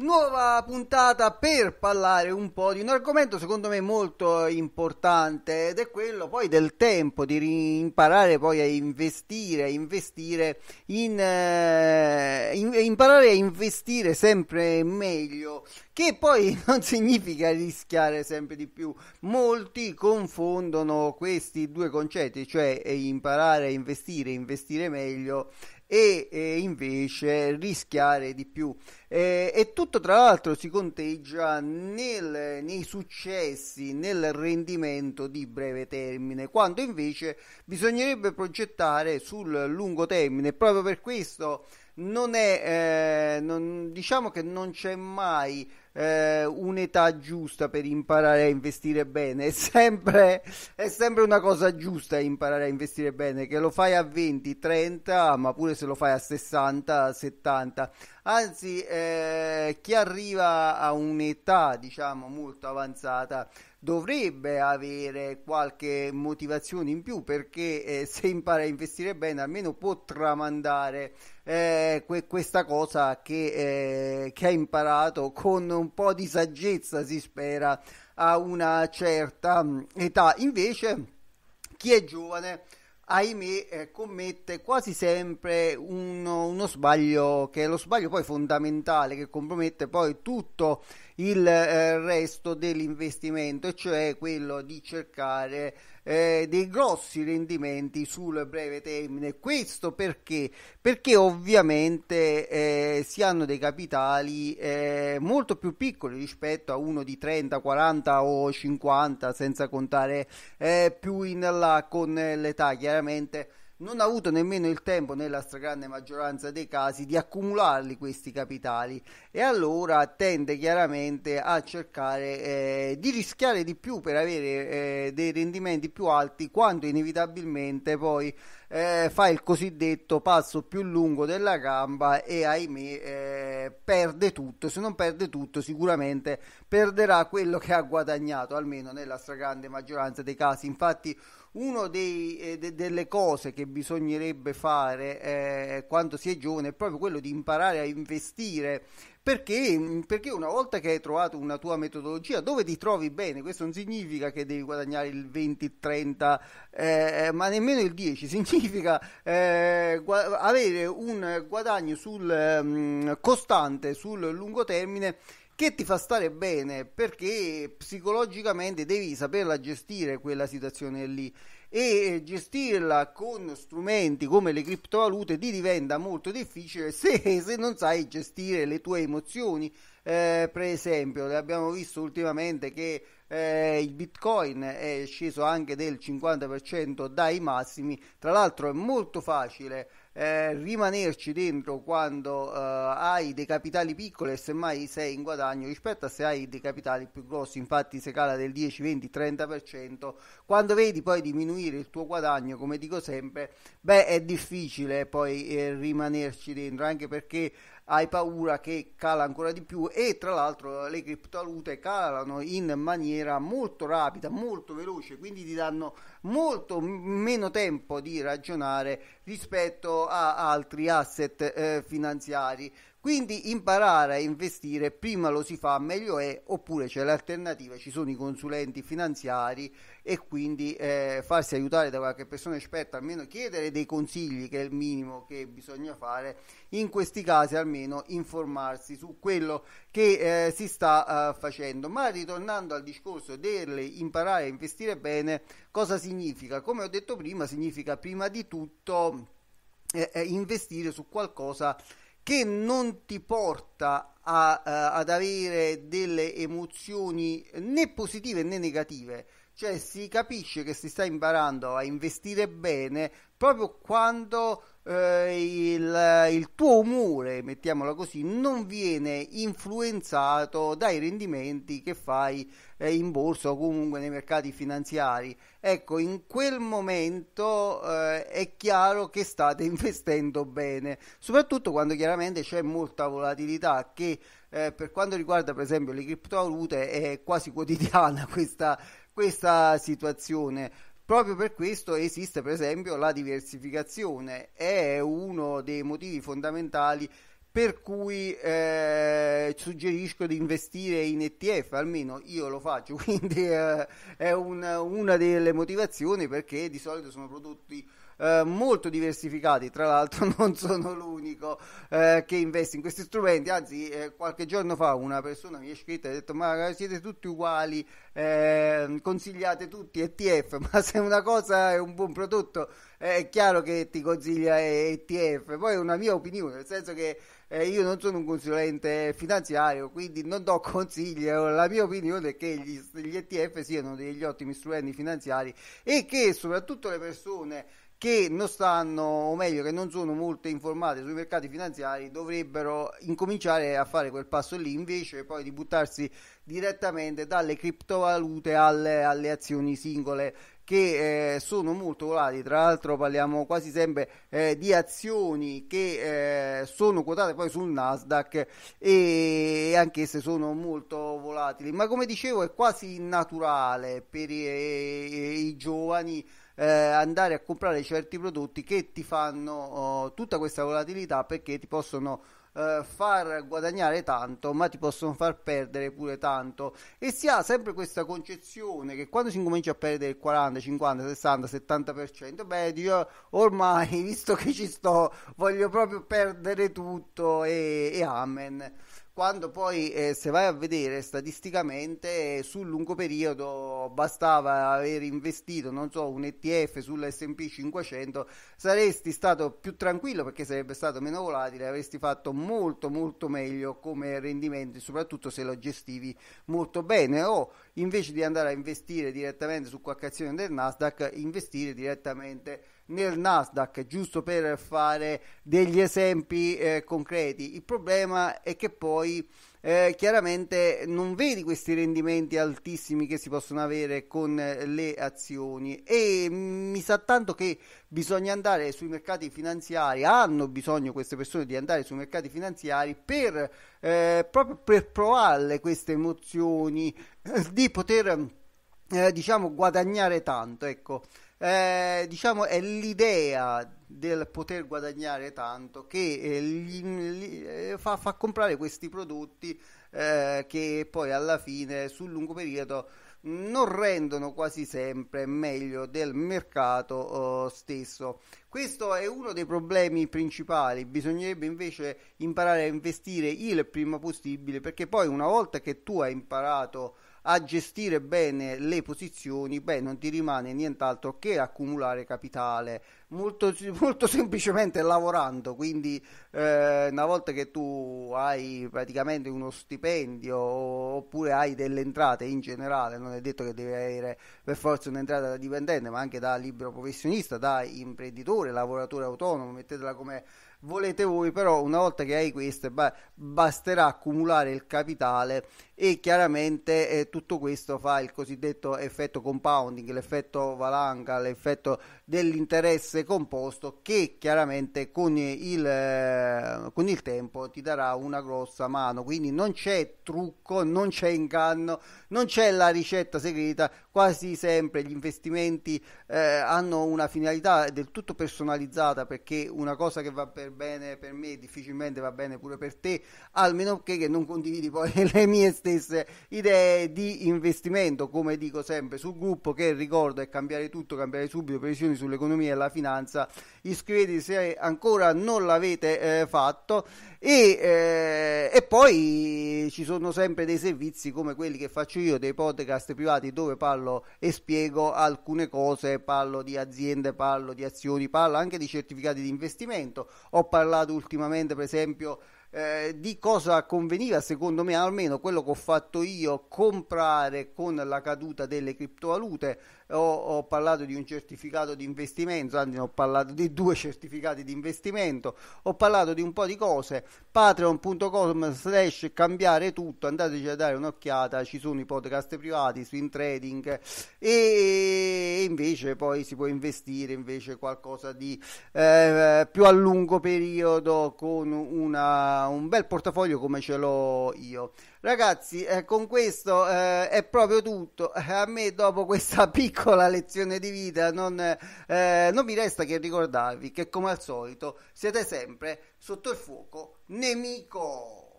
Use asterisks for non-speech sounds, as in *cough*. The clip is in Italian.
Nuova puntata per parlare un po' di un argomento secondo me molto importante ed è quello poi del tempo, di imparare poi a investire, a investire in, eh, in, eh, imparare a investire sempre meglio, che poi *laughs* non significa rischiare sempre di più. Molti confondono questi due concetti, cioè eh, imparare a investire, investire meglio e, e invece rischiare di più. Eh, e tutto tra l'altro si conteggia nel, nei successi, nel rendimento di breve termine, quando invece bisognerebbe progettare sul lungo termine. Proprio per questo non è, eh, non, diciamo che non c'è mai eh, un'età giusta per imparare a investire bene. *laughs* È sempre, è sempre, una cosa giusta imparare a investire bene, che lo fai a 20, 30, ma pure se lo fai a 60, 70. Anzi, eh, chi arriva a un'età, diciamo, molto avanzata dovrebbe avere qualche motivazione in più perché eh, *laughs* se impara a investire bene almeno può tramandare eh, que- questa cosa che, eh, che ha imparato con un po' di saggezza si spera a una certa mm, età invece chi è giovane ahimè eh, commette quasi sempre uno, uno, sbaglio che è lo sbaglio poi fondamentale che compromette poi tutto il eh, resto dell'investimento, cioè quello di cercare eh, dei grossi rendimenti sul breve termine. Questo perché? Perché ovviamente eh, si hanno dei capitali eh, molto più piccoli rispetto a uno di 30, 40 o 50, senza contare eh, più in là con l'età. Chiaramente non ha avuto nemmeno il tempo, nella stragrande maggioranza dei casi, di accumularli questi capitali e allora tende chiaramente a cercare eh, di rischiare di più per avere eh, dei rendimenti più alti quando inevitabilmente poi eh, fa il cosiddetto passo più lungo della gamba e ahimè eh, perde tutto, se non perde tutto sicuramente perderà quello che ha guadagnato, almeno nella stragrande maggioranza dei casi. Infatti una eh, de, delle cose che bisognerebbe fare eh, quando si è giovane è proprio quello di imparare a investire perché? Mm, perché una volta che hai trovato una tua metodologia dove ti trovi bene, questo non significa che devi guadagnare il 20, il 30, eh, eh, ma nemmeno il 10, *laughs* significa eh, gu- avere un guadagno sul, um, costante sul lungo termine che ti fa stare bene perché psicologicamente devi saperla gestire quella situazione lì e eh, gestirla con strumenti come le criptovalute ti diventa molto difficile *laughs* se, se non sai gestire le tue emozioni eh, per esempio abbiamo visto ultimamente che eh, il bitcoin è sceso anche del 50% dai massimi tra l'altro è molto facile eh, rimanerci dentro quando eh, hai dei capitali piccoli e semmai sei in guadagno rispetto a se hai dei capitali più grossi, infatti se cala del 10, 20, 30%, quando vedi poi diminuire il tuo guadagno, come dico sempre, beh è difficile poi eh, rimanerci dentro, anche perché hai paura che cala ancora di più e tra l'altro le criptovalute calano in maniera molto rapida, molto veloce, quindi ti danno molto meno tempo di ragionare rispetto a altri asset eh, finanziari. Quindi imparare a investire prima lo si fa, meglio è, oppure c'è l'alternativa, ci sono i consulenti finanziari e quindi eh, farsi aiutare da qualche persona esperta, almeno chiedere dei consigli, che è il minimo che bisogna fare, in questi casi almeno informarsi su quello che eh, si sta eh, facendo. Ma ritornando al discorso dell'imparare a investire bene, cosa significa? Come ho detto prima, significa prima di tutto eh, eh, investire su qualcosa che non ti porta a, a, eh, ad avere delle emozioni né positive né negative. Cioè si capisce che si sta imparando a investire bene proprio quando eh, il, il, tuo umore, mettiamola così, non viene influenzato dai rendimenti che fai eh, in borsa o comunque nei mercati finanziari. Ecco, in quel momento eh, è chiaro che state *laughs* investendo bene, soprattutto quando chiaramente c'è molta volatilità che eh, per quanto riguarda per esempio le criptovalute è quasi quotidiana *laughs* questa, questa situazione. Proprio per questo esiste per esempio la diversificazione, è uno dei motivi fondamentali per cui eh, suggerisco di investire in ETF, almeno io lo faccio, *laughs* quindi eh, è un, una delle motivazioni perché di solito sono prodotti eh, molto diversificati, tra l'altro *laughs* non sono l'unico eh, che investe in questi strumenti, anzi eh, qualche giorno fa una persona mi ha scritto e ha detto ma siete tutti uguali, ehm, consigliate tutti ETF, *laughs* ma se una cosa è un buon prodotto è chiaro che ti consiglia ETF, poi è una mia opinione, nel senso che eh, io non sono un consulente finanziario, quindi non do *laughs* consigli. La mia opinione è che gli, gli ETF siano degli ottimi strumenti finanziari e che soprattutto le persone che non stanno, o meglio, che non sono molto informate sui mercati finanziari, dovrebbero incominciare a fare quel passo lì invece poi di buttarsi direttamente dalle criptovalute alle, alle azioni singole che eh, sono molto volati, tra l'altro parliamo quasi sempre eh, di azioni che eh, sono quotate poi sul Nasdaq e anche se sono molto volatili, ma come dicevo è quasi naturale per i, eh, i giovani eh, andare a comprare certi prodotti che ti fanno oh, tutta questa volatilità perché ti possono eh, far guadagnare tanto, ma ti possono far perdere pure tanto. E si ha sempre questa concezione che quando si incomincia a perdere il 40, 50, 60, 70%, beh, io ormai, *laughs* visto che ci sto, voglio proprio perdere tutto e, e amen quando poi eh, se vai a vedere statisticamente eh, sul lungo periodo bastava aver investito non so un ETF sull'S&P 500 saresti stato più tranquillo perché sarebbe stato meno volatile avresti fatto molto molto meglio come rendimento soprattutto se lo gestivi molto bene o oh, invece di andare a investire direttamente su qualche azione del Nasdaq, investire direttamente nel Nasdaq, giusto per fare degli esempi eh, concreti. Il problema è che poi eh, chiaramente non vedi questi rendimenti altissimi che si possono avere con eh, le azioni e mi sa tanto che bisogna andare sui mercati finanziari, hanno bisogno queste persone di andare sui mercati finanziari per eh, proprio per provarle queste emozioni, eh, di poter eh, diciamo guadagnare tanto, ecco eh, diciamo, è l'idea del poter guadagnare tanto che eh, gli, gli, eh, fa, fa, comprare questi prodotti eh, che poi alla fine sul lungo periodo non rendono quasi sempre meglio del mercato eh, stesso. Questo è uno dei problemi principali, bisognerebbe invece imparare a investire il prima possibile perché poi una volta che tu hai imparato a gestire bene le posizioni, beh, non ti rimane nient'altro che accumulare capitale, molto, *laughs* molto semplicemente lavorando. Quindi, eh, una volta che tu hai praticamente uno stipendio oppure hai delle entrate in generale, non è detto che devi avere per forza un'entrata da dipendente, ma anche da libero professionista, da imprenditore, lavoratore autonomo, mettetela come volete voi, però una volta che hai queste beh, basterà accumulare il capitale e chiaramente eh, tutto questo fa il cosiddetto effetto compounding, l'effetto valanga, l'effetto dell'interesse composto che chiaramente con il, con il tempo ti darà una grossa mano quindi non c'è trucco non c'è inganno non c'è la ricetta segreta quasi sempre gli investimenti eh, hanno una finalità del tutto personalizzata perché una cosa che va per bene per me difficilmente va bene pure per te almeno che, che non condividi poi *laughs* le mie stesse idee di investimento come dico sempre sul gruppo che ricordo è cambiare tutto cambiare subito previsioni sull'economia e la finanza, iscrivetevi se ancora non l'avete eh, fatto e, eh, e, poi ci sono sempre dei servizi come quelli che faccio io, dei podcast privati dove parlo e spiego alcune cose, parlo di aziende, parlo di azioni, parlo anche di certificati di investimento, ho parlato ultimamente per esempio eh, di cosa conveniva, secondo me, almeno quello che ho fatto io, comprare con la caduta delle criptovalute. Ho, ho parlato di un certificato di investimento, anzi ho parlato di due *laughs* certificati di investimento, ho parlato di un po' di cose. Patreon.com slash cambiare tutto, andateci a dare un'occhiata, ci sono i podcast privati su Intrading e invece poi si può investire invece qualcosa di eh, più a lungo periodo con una un bel portafoglio come ce l'ho io. Ragazzi, eh, con questo eh, è proprio tutto. Eh, a me dopo questa *laughs* piccola lezione di vita non, eh, non mi resta che ricordarvi che come al solito siete sempre sotto il fuoco nemico.